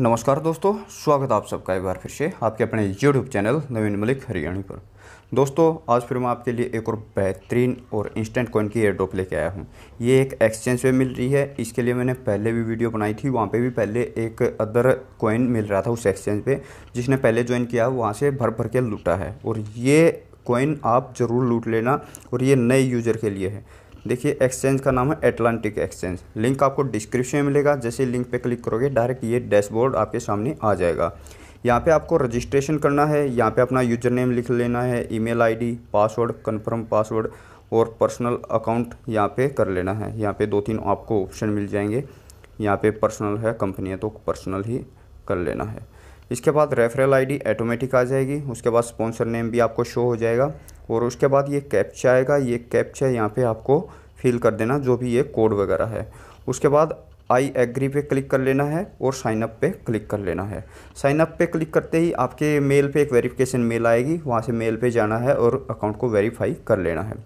नमस्कार दोस्तों स्वागत आप सबका एक बार फिर से आपके अपने यूट्यूब चैनल नवीन मलिक हरियाणी पर दोस्तों आज फिर मैं आपके लिए एक और बेहतरीन और इंस्टेंट कॉइन की एयरड्रॉप लेके आया हूँ ये एक एक्सचेंज पे मिल रही है इसके लिए मैंने पहले भी वीडियो बनाई थी वहाँ पे भी पहले एक अदर कॉइन मिल रहा था उस एक्सचेंज पे जिसने पहले ज्वाइन किया वहाँ से भर भर के लूटा है और ये कॉइन आप ज़रूर लूट लेना और ये नए यूज़र के लिए है देखिए एक्सचेंज का नाम है एटलांटिक एक्सचेंज लिंक आपको डिस्क्रिप्शन में मिलेगा जैसे लिंक पे क्लिक करोगे डायरेक्ट ये डैशबोर्ड आपके सामने आ जाएगा यहाँ पे आपको रजिस्ट्रेशन करना है यहाँ पे अपना यूजर नेम लिख लेना है email ID password confirm password और पर्सनल अकाउंट यहाँ पे कर लेना है यहाँ पे दो तीन आपको ऑप्शन मिल जाएंगे यहाँ पे पर्सनल है कंपनी है तो पर्सनल ही कर लेना है इसके बाद रेफरल आईडी ऑटोमेटिक आ जाएगी उसके बाद स्पॉन्सर नेम भी आपको शो हो जाएगा और उसके बाद ये कैप्चा आएगा ये कैप्चा यहाँ पे आपको फिल कर देना जो भी ये कोड वगैरह है उसके बाद आई एग्री पे क्लिक कर लेना है और साइन अप पे क्लिक कर लेना है साइन अप पे क्लिक करते ही आपके मेल पे एक वेरिफिकेशन मेल आएगी वहाँ से मेल पे जाना है और अकाउंट को वेरीफाई कर लेना है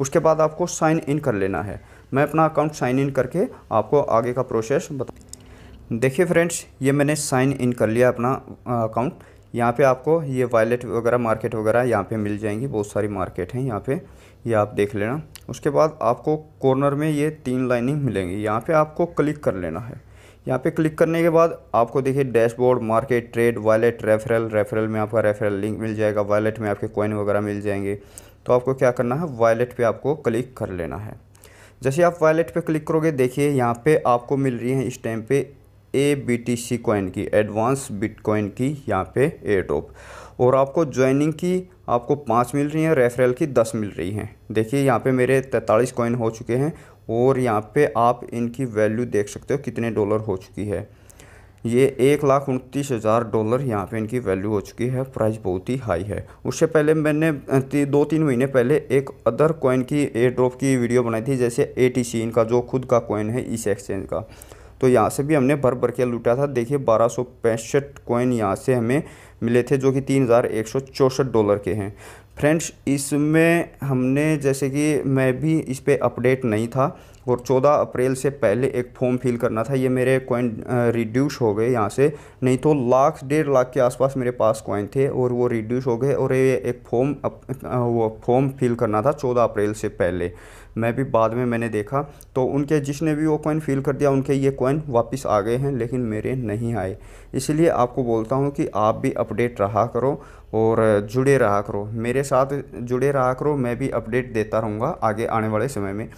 उसके बाद आपको साइन इन कर लेना है मैं अपना अकाउंट साइन इन करके आपको आगे का प्रोसेस बता देखिए फ्रेंड्स ये मैंने साइन इन कर लिया अपना अकाउंट यहाँ पे आपको ये वायलेट वगैरह मार्केट वगैरह यहाँ पे मिल जाएंगी बहुत सारी मार्केट हैं यहाँ पे ये आप देख लेना उसके बाद आपको कॉर्नर में ये तीन लाइनिंग मिलेंगी यहाँ पे आपको क्लिक कर लेना है यहाँ पे क्लिक करने के बाद आपको देखिए dashboard market trade wallet referral referral में आपका रेफरल लिंक मिल जाएगा वॉलेट में आपके कॉइन वगैरह मिल जाएंगे तो आपको क्या करना है वॉलेट पे आपको क्लिक कर लेना है जैसे आप वॉलेट पे क्लिक करोगे देखिए यहाँ पे आपको मिल रही है इस टाइम पे A B T C coin की एडवांस बिटकॉइन की यहाँ पे ए टॉप और आपको ज्वाइनिंग की आपको पाँच मिल रही हैं रेफरल की दस मिल रही हैं देखिए यहाँ पे मेरे तैंतालीस कॉइन हो चुके हैं और यहाँ पे आप इनकी वैल्यू देख सकते हो कितने डॉलर हो चुकी है ये एक लाख उनतीस हज़ार डॉलर यहाँ पे इनकी वैल्यू हो चुकी है प्राइस बहुत ही हाई है उससे पहले मैंने ती, दो तीन महीने पहले एक अदर कॉइन की एयर ड्रॉप की वीडियो बनाई थी जैसे ए इनका जो खुद का कॉइन है इस e एक्सचेंज का तो यहाँ से भी हमने भर भर के लूटा था देखिए बारह सौ पैंसठ कॉइन यहाँ से हमें मिले थे जो कि तीन हज़ार एक सौ चौंसठ डॉलर के हैं फ्रेंड्स इसमें हमने जैसे कि मैं भी इस पर अपडेट नहीं था और 14 अप्रैल से पहले एक फॉर्म फिल करना था ये मेरे कॉइन रिड्यूस हो गए यहाँ से नहीं तो लाख डेढ़ लाख के आसपास मेरे पास कॉइन थे और वो रिड्यूस हो गए और ये एक फॉर्म वो फॉर्म फिल करना था 14 अप्रैल से पहले मैं भी बाद में मैंने देखा तो उनके जिसने भी वो कॉइन फिल कर दिया उनके ये कॉइन वापस आ गए हैं लेकिन मेरे नहीं आए इसलिए आपको बोलता हूँ कि आप भी अपडेट रहा करो और जुड़े रहा करो मेरे साथ जुड़े रहा करो मैं भी अपडेट देता रहूँगा आगे आने वाले समय में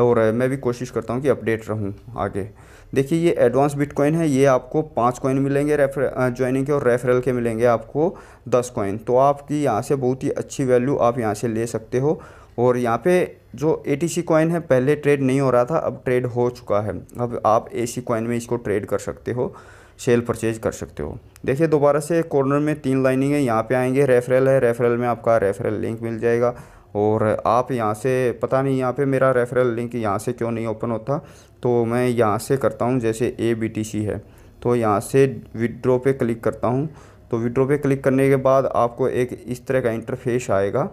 हो रहा है मैं भी कोशिश करता हूँ कि अपडेट रहूँ आगे देखिए ये एडवांस बिटकॉइन है ये आपको पाँच कॉइन मिलेंगे रेफर ज्वाइनिंग के और रेफरल के मिलेंगे आपको दस कॉइन तो आपकी यहाँ से बहुत ही अच्छी वैल्यू आप यहाँ से ले सकते हो और यहाँ पे जो ए टी कॉइन है पहले ट्रेड नहीं हो रहा था अब ट्रेड हो चुका है अब आप ए सी कॉइन में इसको ट्रेड कर सकते हो सेल परचेज कर सकते हो देखिए दोबारा से कॉर्नर में तीन लाइनिंग है यहाँ पे आएंगे रेफरल है रेफरल में आपका रेफरल लिंक मिल जाएगा और आप यहाँ से पता नहीं यहाँ पे मेरा रेफरल लिंक यहाँ से क्यों नहीं ओपन होता तो मैं यहाँ से करता हूँ जैसे ए बी टी सी है तो यहाँ से विड्रो पे क्लिक करता हूँ तो विड्रो पे क्लिक करने के बाद आपको एक इस तरह का इंटरफेस आएगा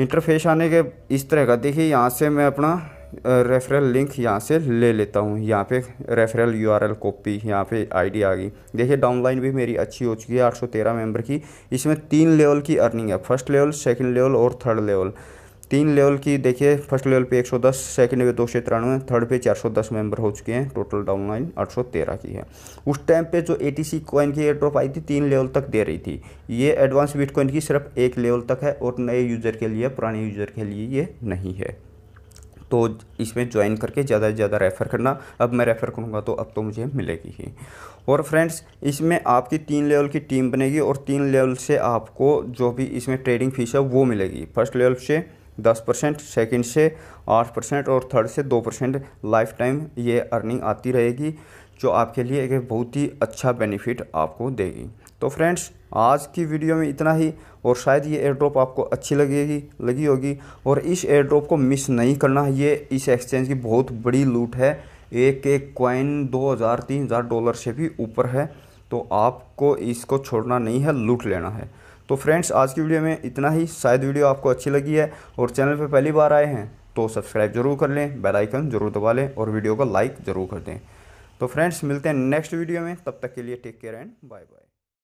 इंटरफेस आने के इस तरह का देखिए यहाँ से मैं अपना रेफरल लिंक यहाँ से ले लेता हूँ यहाँ पे रेफरल यूआरएल कॉपी यहाँ पे आईडी आ गई देखिए डाउनलाइन भी मेरी अच्छी हो चुकी है 813 मेंबर की इसमें तीन लेवल की अर्निंग है फर्स्ट लेवल सेकंड लेवल और थर्ड लेवल तीन लेवल की देखिए फर्स्ट लेवल पे 110 सेकेंड पे दो सौ तिरानवे थर्ड पे 410 मेंबर हो चुके हैं टोटल डाउनलाइन 813 की है उस टाइम पे जो ए टी सी कॉइन की एयरड्रॉप आई थी तीन लेवल तक दे रही थी ये एडवांस बिटकॉइन की सिर्फ एक लेवल तक है और नए यूज़र के लिए पुराने यूज़र के लिए ये नहीं है तो इसमें ज्वाइन करके ज़्यादा से ज़्यादा रेफ़र करना अब मैं रेफ़र करूँगा तो अब तो मुझे मिलेगी ही और फ्रेंड्स इसमें आपकी तीन लेवल की टीम बनेगी और तीन लेवल से आपको जो भी इसमें ट्रेडिंग फीस है वो मिलेगी फर्स्ट लेवल से दस परसेंट सेकेंड से आठ परसेंट और थर्ड से दो परसेंट लाइफ टाइम ये अर्निंग आती रहेगी जो आपके लिए एक बहुत ही अच्छा बेनिफिट आपको देगी तो फ्रेंड्स आज की वीडियो में इतना ही और शायद ये एयर ड्रॉप आपको अच्छी लगेगी लगी होगी और इस एयर ड्रॉप को मिस नहीं करना ये इस एक्सचेंज की बहुत बड़ी लूट है एक एक क्वाइन दो हज़ार तीन हज़ार डॉलर से भी ऊपर है तो आपको इसको छोड़ना नहीं है लूट लेना है तो फ्रेंड्स आज की वीडियो में इतना ही शायद वीडियो आपको अच्छी लगी है और चैनल पर पहली बार आए हैं तो सब्सक्राइब जरूर कर लें बेल आइकन जरूर दबा लें और वीडियो को लाइक ज़रूर कर दें तो फ्रेंड्स मिलते हैं नेक्स्ट वीडियो में तब तक के लिए take care and bye bye